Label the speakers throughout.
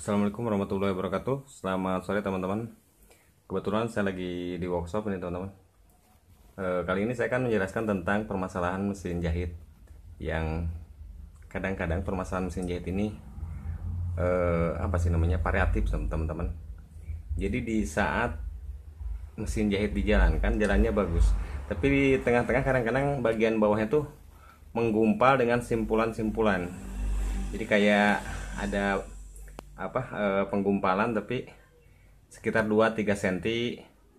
Speaker 1: Assalamualaikum warahmatullahi wabarakatuh Selamat sore teman-teman Kebetulan saya lagi di workshop ini teman-teman e, Kali ini saya akan menjelaskan tentang permasalahan mesin jahit Yang kadang-kadang permasalahan mesin jahit ini e, Apa sih namanya? Variatif teman-teman Jadi di saat mesin jahit dijalankan jalannya bagus Tapi di tengah-tengah kadang-kadang bagian bawahnya tuh Menggumpal dengan simpulan-simpulan Jadi kayak ada apa e, penggumpalan tapi sekitar 2-3 cm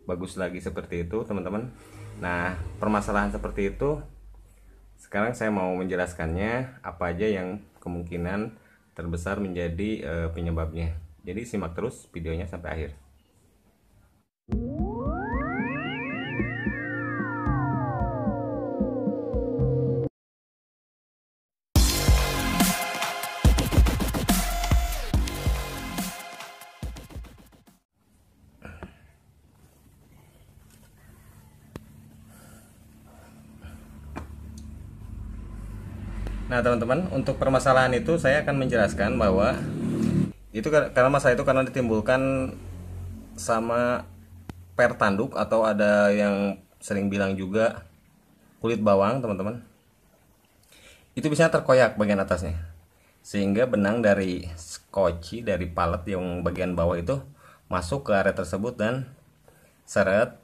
Speaker 1: bagus lagi seperti itu teman-teman nah permasalahan seperti itu sekarang saya mau menjelaskannya apa aja yang kemungkinan terbesar menjadi e, penyebabnya jadi simak terus videonya sampai akhir Nah teman-teman untuk permasalahan itu saya akan menjelaskan bahwa itu karena masalah itu karena ditimbulkan sama per tanduk atau ada yang sering bilang juga kulit bawang teman-teman itu bisa terkoyak bagian atasnya sehingga benang dari skoci dari palet yang bagian bawah itu masuk ke area tersebut dan seret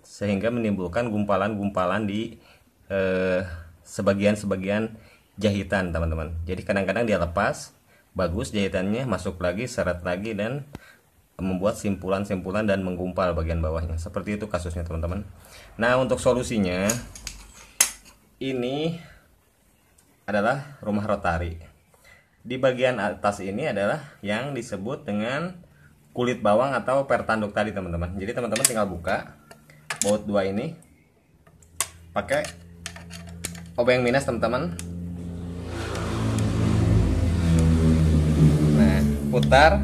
Speaker 1: sehingga menimbulkan gumpalan-gumpalan di eh, sebagian-sebagian jahitan teman-teman jadi kadang-kadang dia lepas bagus jahitannya masuk lagi seret lagi dan membuat simpulan-simpulan dan menggumpal bagian bawahnya seperti itu kasusnya teman-teman nah untuk solusinya ini adalah rumah rotari di bagian atas ini adalah yang disebut dengan kulit bawang atau pertanduk tadi teman-teman jadi teman-teman tinggal buka baut dua ini pakai obeng minus teman-teman putar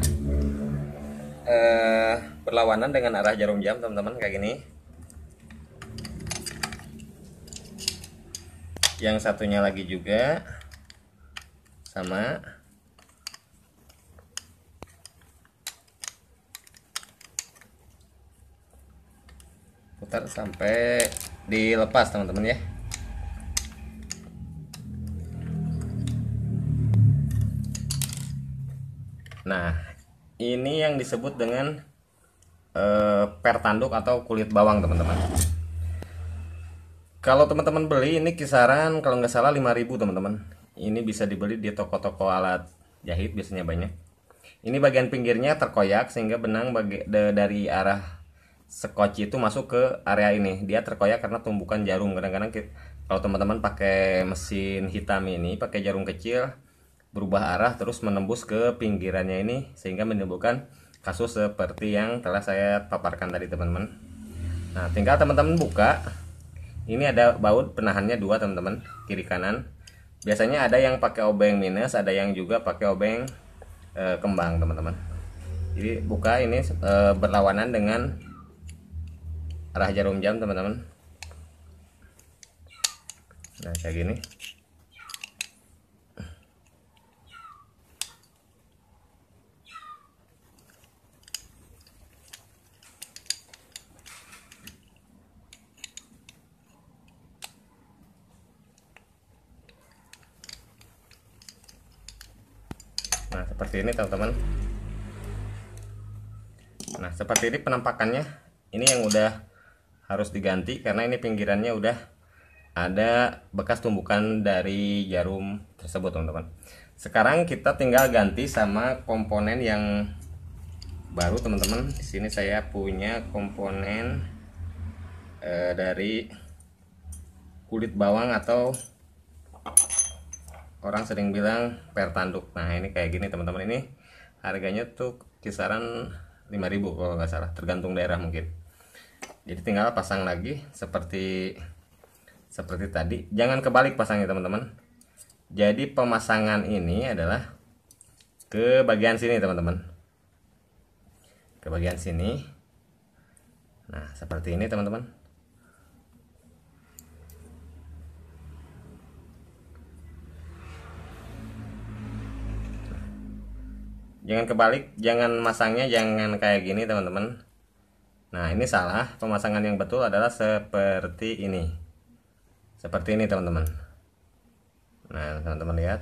Speaker 1: eh, berlawanan dengan arah jarum jam teman-teman kayak gini yang satunya lagi juga sama putar sampai dilepas teman-teman ya Nah, ini yang disebut dengan e, per tanduk atau kulit bawang, teman-teman. Kalau teman-teman beli ini kisaran kalau nggak salah 5000, teman-teman. Ini bisa dibeli di toko-toko alat jahit biasanya banyak. Ini bagian pinggirnya terkoyak sehingga benang bagi, de, dari arah sekoci itu masuk ke area ini. Dia terkoyak karena tumbukan jarum. Kadang-kadang kalau teman-teman pakai mesin hitam ini, pakai jarum kecil, berubah arah terus menembus ke pinggirannya ini sehingga menimbulkan kasus seperti yang telah saya paparkan tadi teman-teman nah tinggal teman-teman buka ini ada baut penahannya dua teman-teman kiri kanan biasanya ada yang pakai obeng minus ada yang juga pakai obeng e, kembang teman-teman jadi buka ini e, berlawanan dengan arah jarum jam teman-teman nah kayak gini seperti ini teman-teman nah seperti ini penampakannya ini yang udah harus diganti karena ini pinggirannya udah ada bekas tumbukan dari jarum tersebut teman-teman sekarang kita tinggal ganti sama komponen yang baru teman-teman di sini saya punya komponen e, dari kulit bawang atau orang sering bilang per tanduk nah ini kayak gini teman-teman ini harganya tuh kisaran 5000 kalau nggak salah tergantung daerah mungkin jadi tinggal pasang lagi seperti seperti tadi jangan kebalik pasangnya teman-teman jadi pemasangan ini adalah ke bagian sini teman-teman ke bagian sini nah seperti ini teman-teman jangan kebalik jangan masangnya jangan kayak gini teman-teman nah ini salah pemasangan yang betul adalah seperti ini seperti ini teman-teman nah teman-teman lihat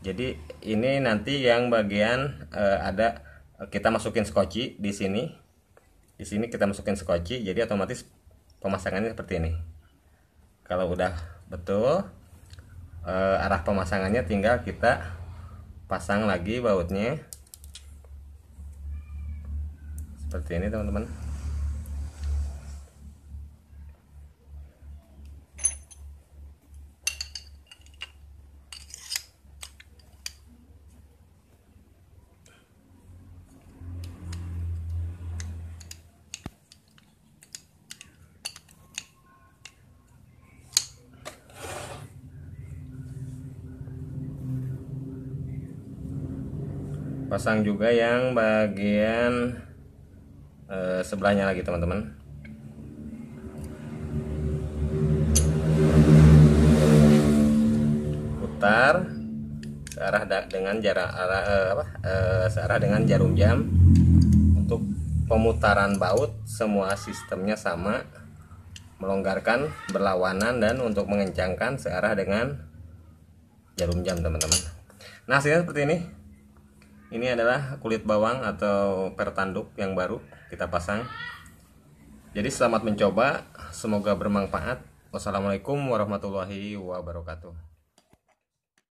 Speaker 1: jadi ini nanti yang bagian e, ada kita masukin skoci di sini di sini kita masukin skoci jadi otomatis pemasangannya seperti ini kalau udah betul e, arah pemasangannya tinggal kita pasang lagi bautnya seperti ini teman-teman pasang juga yang bagian eh, sebelahnya lagi teman-teman putar searah dengan jarak arah, eh, apa, eh, searah dengan jarum jam untuk pemutaran baut semua sistemnya sama melonggarkan berlawanan dan untuk mengencangkan searah dengan jarum jam teman-teman nah hasilnya seperti ini ini adalah kulit bawang atau pertanduk yang baru kita pasang jadi selamat mencoba semoga bermanfaat wassalamualaikum warahmatullahi wabarakatuh